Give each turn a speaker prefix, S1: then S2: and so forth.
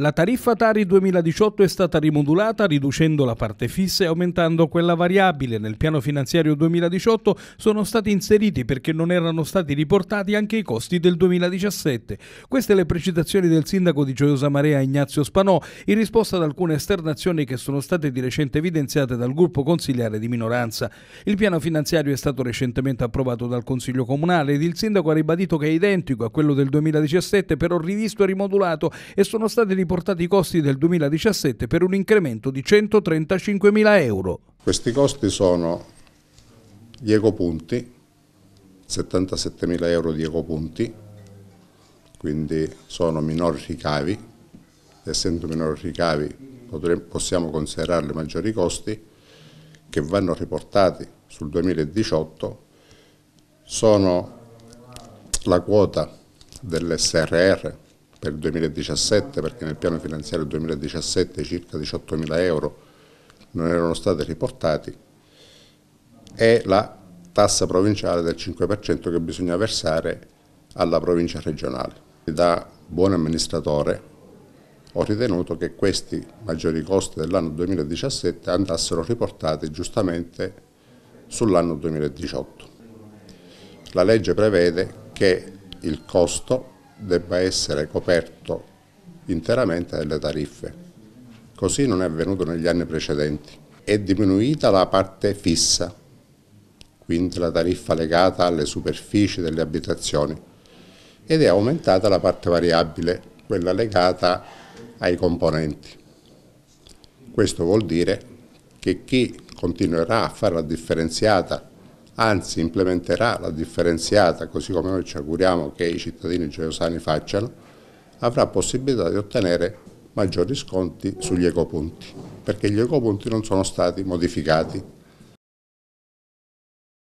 S1: La tariffa Tari 2018 è stata rimodulata riducendo la parte fissa e aumentando quella variabile. Nel piano finanziario 2018 sono stati inseriti perché non erano stati riportati anche i costi del 2017. Queste le precisazioni del sindaco di Gioiosa Marea Ignazio Spanò in risposta ad alcune esternazioni che sono state di recente evidenziate dal gruppo consigliare di minoranza. Il piano finanziario è stato recentemente approvato dal Consiglio Comunale ed il sindaco ha ribadito che è identico a quello del 2017 però rivisto e rimodulato e sono state riportate riportati i costi del 2017 per un incremento di 135 mila euro.
S2: Questi costi sono gli ecopunti, mila euro di ecopunti, quindi sono minori ricavi, essendo minori ricavi possiamo considerarli maggiori costi che vanno riportati sul 2018, sono la quota dell'SRR per il 2017 perché nel piano finanziario 2017 circa 18 mila euro non erano stati riportati e la tassa provinciale del 5% che bisogna versare alla provincia regionale. Da buon amministratore ho ritenuto che questi maggiori costi dell'anno 2017 andassero riportati giustamente sull'anno 2018. La legge prevede che il costo debba essere coperto interamente dalle tariffe. Così non è avvenuto negli anni precedenti. È diminuita la parte fissa, quindi la tariffa legata alle superfici delle abitazioni, ed è aumentata la parte variabile, quella legata ai componenti. Questo vuol dire che chi continuerà a fare la differenziata anzi implementerà la differenziata, così come noi ci auguriamo che i cittadini geosani facciano, avrà possibilità di ottenere maggiori sconti sugli ecopunti, perché gli ecopunti non sono stati modificati